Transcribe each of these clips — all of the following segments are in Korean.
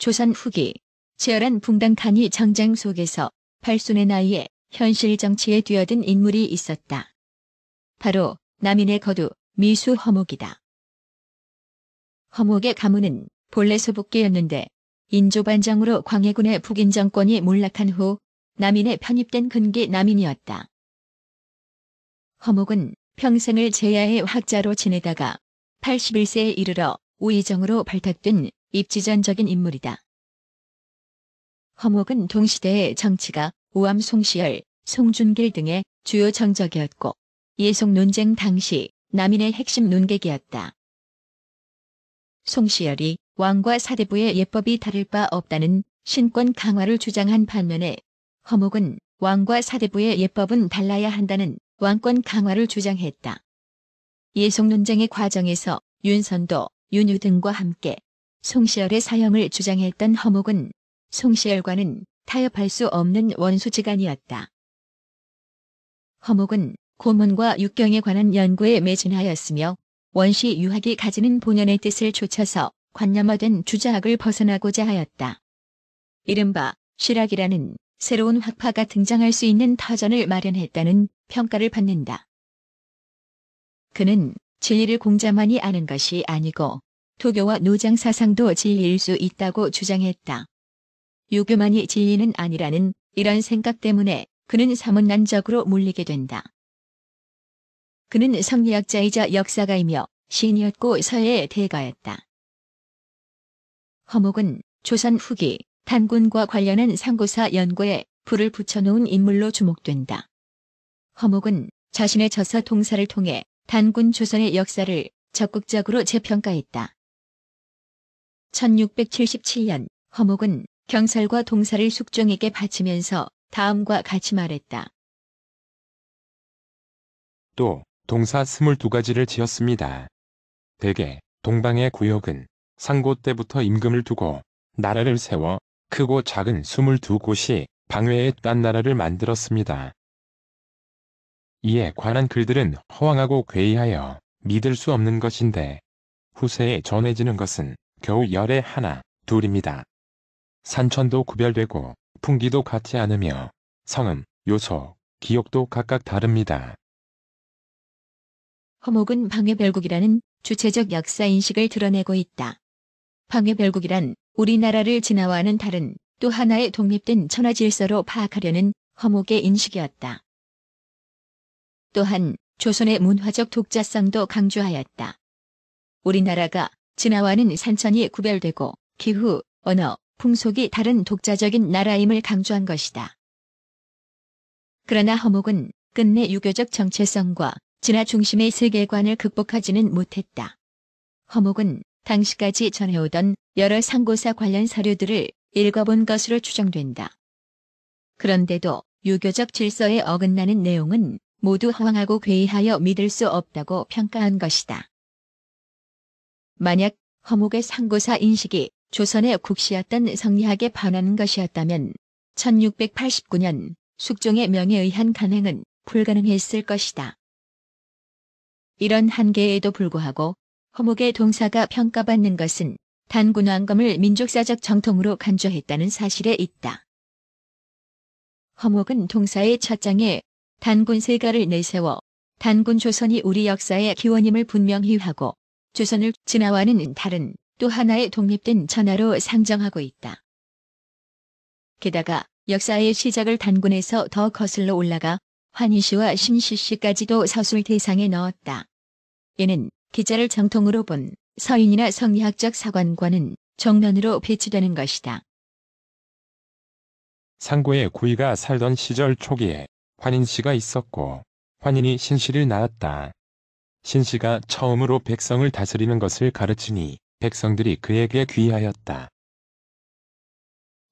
조선 후기 치열한 붕당탄이 정장 속에서 팔순의 나이에 현실 정치에 뛰어든 인물이 있었다. 바로 남인의 거두 미수 허목이다. 허목의 가문은 본래 소복계였는데 인조반정으로 광해군의 북인 정권이 몰락한 후 남인에 편입된 근기 남인이었다. 허목은 평생을 제야의 학자로 지내다가 81세에 이르러 우의정으로 발탁된 입지전적인 인물이다. 허목은 동시대의 정치가 우암 송시열, 송준길 등의 주요 정적이었고 예송 논쟁 당시 남인의 핵심 논객이었다. 송시열이 왕과 사대부의 예법이 다를 바 없다는 신권 강화를 주장한 반면에 허목은 왕과 사대부의 예법은 달라야 한다는 왕권 강화를 주장했다. 예송 논쟁의 과정에서 윤선도, 윤유 등과 함께 송시열의 사형을 주장했던 허목은 송시열과는 타협할 수 없는 원수지간이었다. 허목은 고문과 육경에 관한 연구에 매진하였으며 원시 유학이 가지는 본연의 뜻을 좇아서 관념화된 주자학을 벗어나고자 하였다. 이른바 실학이라는 새로운 학파가 등장할 수 있는 터전을 마련했다는 평가를 받는다. 그는 진리를 공자만이 아는 것이 아니고 토교와 노장 사상도 진리일 수 있다고 주장했다. 유교만이 진리는 아니라는 이런 생각 때문에 그는 사문난적으로 몰리게 된다. 그는 성리학자이자 역사가이며 신이었고 서예의 대가였다. 허목은 조선 후기 단군과 관련한 상고사 연구에 불을 붙여놓은 인물로 주목된다. 허목은 자신의 저서 동사를 통해 단군 조선의 역사를 적극적으로 재평가했다. 1677년 허목은 경설과 동사를 숙종에게 바치면서 다음과 같이 말했다. 또 동사 22가지를 지었습니다. 대개 동방의 구역은 상고 때부터 임금을 두고 나라를 세워 크고 작은 22곳이 방외에 딴 나라를 만들었습니다. 이에 관한 글들은 허황하고 괴이하여 믿을 수 없는 것인데 후세에 전해지는 것은 겨우열에 하나, 둘입니다. 산천도 구별되고 풍기도 같지 않으며 성음, 요소, 기억도 각각 다릅니다. 허목은 방해별국이라는 주체적 역사인식을 드러내고 있다. 방해별국이란 우리나라를 지나와는 다른 또 하나의 독립된 천하질서로 파악하려는 허목의 인식이었다. 또한 조선의 문화적 독자성도 강조하였다. 우리나라가 진화와는 산천이 구별되고 기후, 언어, 풍속이 다른 독자적인 나라임을 강조한 것이다. 그러나 허목은 끝내 유교적 정체성과 진화 중심의 세계관을 극복하지는 못했다. 허목은 당시까지 전해오던 여러 상고사 관련 서류들을 읽어본 것으로 추정된다. 그런데도 유교적 질서에 어긋나는 내용은 모두 허황하고 괴이하여 믿을 수 없다고 평가한 것이다. 만약 허목의 상고사 인식이 조선의 국시였던 성리학에 반하는 것이었다면 1689년 숙종의 명에 의한 간행은 불가능했을 것이다. 이런 한계에도 불구하고 허목의 동사가 평가받는 것은 단군왕검을 민족사적 정통으로 간주했다는 사실에 있다. 허목은 동사의 첫 장에 단군 세가를 내세워 단군 조선이 우리 역사의 기원임을 분명히 하고 조선을 진화와는 다른 또 하나의 독립된 천하로 상정하고 있다. 게다가 역사의 시작을 단군에서 더 거슬러 올라가 환희씨와 심시씨까지도 서술 대상에 넣었다. 이는 기자를 정통으로 본 서인이나 성리학적 사관과는 정면으로 배치되는 것이다. 상고의 구이가 살던 시절 초기에 환인씨가 있었고 환인이 신씨를 낳았다. 신씨가 처음으로 백성을 다스리는 것을 가르치니 백성들이 그에게 귀하였다.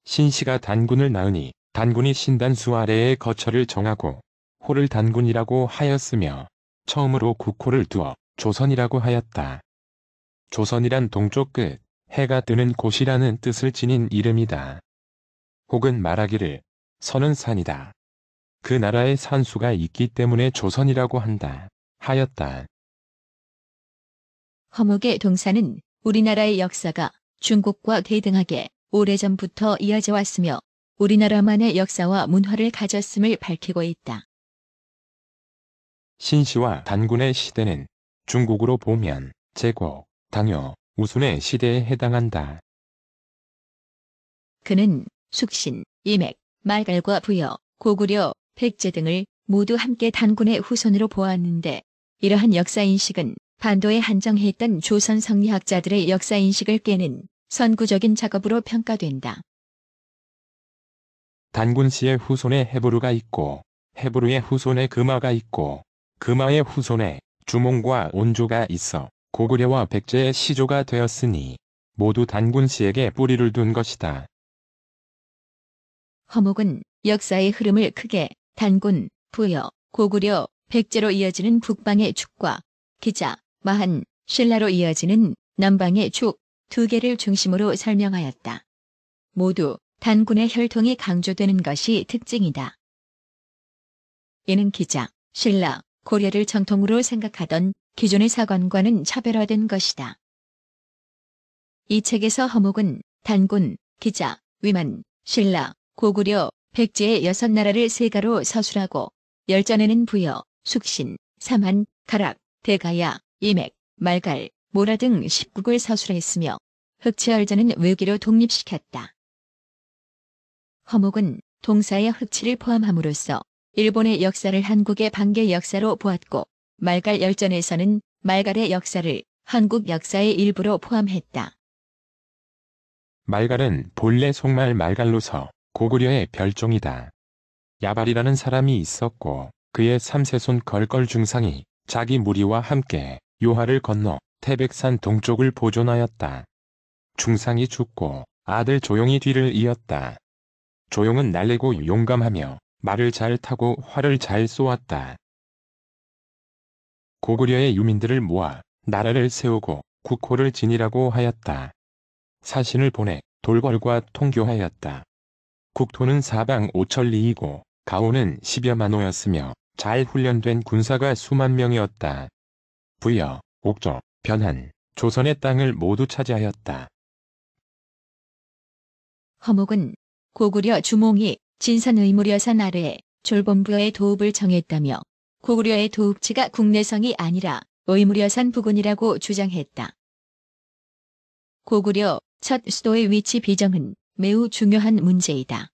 신씨가 단군을 낳으니 단군이 신단수 아래의 거처를 정하고 호를 단군이라고 하였으며 처음으로 국호를 두어 조선이라고 하였다. 조선이란 동쪽 끝, 해가 뜨는 곳이라는 뜻을 지닌 이름이다. 혹은 말하기를 선은 산이다. 그 나라의 산수가 있기 때문에 조선이라고 한다. 하였다. 허목의 동사는 우리나라의 역사가 중국과 대등하게 오래전부터 이어져 왔으며 우리나라만의 역사와 문화를 가졌음을 밝히고 있다. 신시와 단군의 시대는 중국으로 보면 제거 당여, 우순의 시대에 해당한다. 그는 숙신, 이맥, 말갈과 부여, 고구려, 백제 등을 모두 함께 단군의 후손으로 보았는데 이러한 역사인식은 반도에 한정했던 조선 성리학자들의 역사인식을 깨는 선구적인 작업으로 평가된다. 단군 씨의 후손에 헤브루가 있고 헤브루의 후손에 금화가 있고 금화의 후손에 주몽과 온조가 있어 고구려와 백제의 시조가 되었으니 모두 단군 씨에게 뿌리를 둔 것이다. 허목은 역사의 흐름을 크게 단군, 부여, 고구려, 백제로 이어지는 북방의 축과 기자, 마한, 신라로 이어지는 남방의 축 두 개를 중심으로 설명하였다. 모두 단군의 혈통이 강조되는 것이 특징이다. 이는 기자, 신라, 고려를 정통으로 생각하던 기존의 사관과는 차별화된 것이다. 이 책에서 허목은 단군, 기자, 위만, 신라, 고구려, 백제의 여섯 나라를 세가로 서술하고 열전에는 부여, 숙신, 사만, 가락, 대가야, 이맥, 말갈, 모라 등 19국을 서술했으며 흑치열전은 외기로 독립시켰다. 허목은 동사의 흑치를 포함함으로써 일본의 역사를 한국의 반개 역사로 보았고 말갈 열전에서는 말갈의 역사를 한국 역사의 일부로 포함했다. 말갈은 본래 속말 말갈로서 고구려의 별종이다. 야발이라는 사람이 있었고 그의 삼세손 걸걸 중상이 자기 무리와 함께 요하를 건너 태백산 동쪽을 보존하였다. 중상이 죽고 아들 조용히 뒤를 이었다. 조용은 날리고 용감하며 말을 잘 타고 활을 잘 쏘았다. 고구려의 유민들을 모아 나라를 세우고 국호를 지니라고 하였다. 사신을 보내 돌궐과 통교하였다. 국토는 사방 오천리이고 가오는 십여만호였으며 잘 훈련된 군사가 수만 명이었다. 부여, 옥조, 변한, 조선의 땅을 모두 차지하였다. 허목은 고구려 주몽이 진선의무려산 아래 졸본부의 여 도읍을 정했다며 고구려의 도읍지가 국내성이 아니라 의무려산 부근이라고 주장했다. 고구려 첫 수도의 위치 비정은 매우 중요한 문제이다.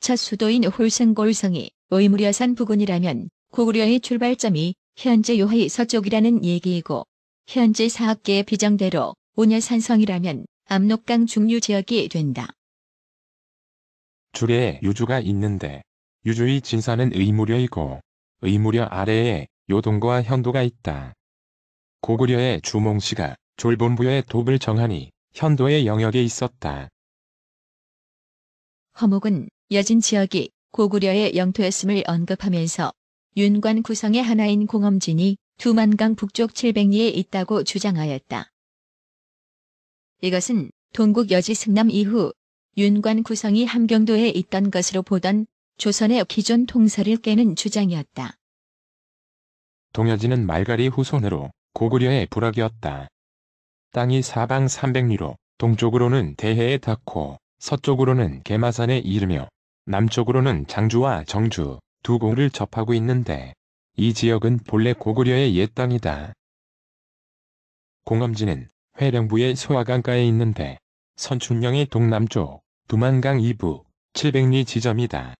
첫 수도인 홀승골성이 의무려산 부근이라면 고구려의 출발점이 현재 요하이 서쪽이라는 얘기이고 현재 사업계의 비정대로 온열산성이라면 압록강 중류 지역이 된다. 줄에 유주가 있는데 유주의 진사는 의무려이고 의무려 아래에 요동과 현도가 있다. 고구려의 주몽씨가 졸본부의 돕을 정하니 현도의 영역에 있었다. 허목은 여진 지역이 고구려의 영토였음을 언급하면서 윤관 구성의 하나인 공엄진이 두만강 북쪽 700리에 있다고 주장하였다. 이것은 동국 여지 승남 이후 윤관 구성이 함경도에 있던 것으로 보던 조선의 기존 통설을 깨는 주장이었다. 동여진은 말갈이 후손으로 고구려의 부락이었다. 땅이 사방 300리로 동쪽으로는 대해에 닿고 서쪽으로는 개마산에 이르며 남쪽으로는 장주와 정주, 두고을 접하고 있는데 이 지역은 본래 고구려의 옛 땅이다. 공엄지는 회령부의 소화강가에 있는데 선춘령의 동남쪽 두만강 이부 700리 지점이다.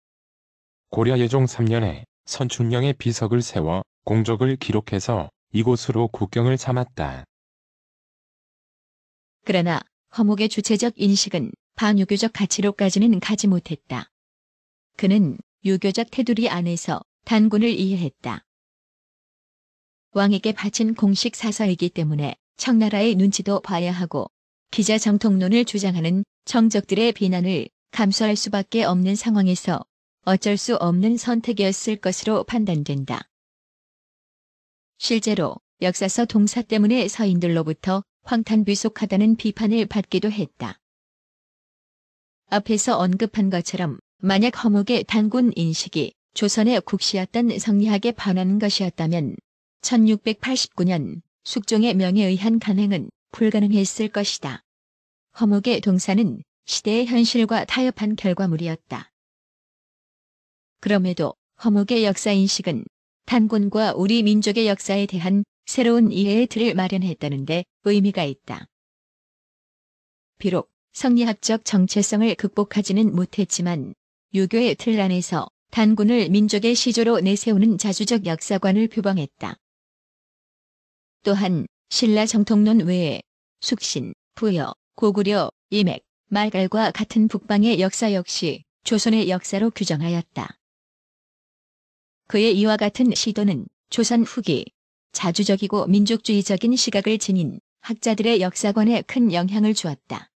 고려 예종 3년에 선춘령의 비석을 세워 공적을 기록해서 이곳으로 국경을 삼았다. 그러나 허목의 주체적 인식은 방유교적 가치로까지는 가지 못했다. 그는 유교적 테두리 안에서 단군을 이해했다. 왕에게 바친 공식 사서이기 때문에 청나라의 눈치도 봐야 하고 기자 정통론을 주장하는 청적들의 비난을 감수할 수밖에 없는 상황에서 어쩔 수 없는 선택이었을 것으로 판단된다. 실제로 역사서 동사 때문에 서인들로부터 황탄비속하다는 비판을 받기도 했다. 앞에서 언급한 것처럼 만약 허목의 단군 인식이 조선의 국시였던 성리학에 반하는 것이었다면 1689년 숙종의 명에 의한 간행은 불가능했을 것이다. 허목의 동사는 시대의 현실과 타협한 결과물이었다. 그럼에도 허목의 역사인식은 단군과 우리 민족의 역사에 대한 새로운 이해의 틀을 마련했다는데 의미가 있다. 비록 성리학적 정체성을 극복하지는 못했지만 유교의 틀 안에서 단군을 민족의 시조로 내세우는 자주적 역사관을 표방했다. 또한 신라 정통론 외에 숙신, 부여, 고구려, 이맥, 말갈과 같은 북방의 역사 역시 조선의 역사로 규정하였다. 그의 이와 같은 시도는 조선 후기 자주적이고 민족주의적인 시각을 지닌 학자들의 역사관에 큰 영향을 주었다.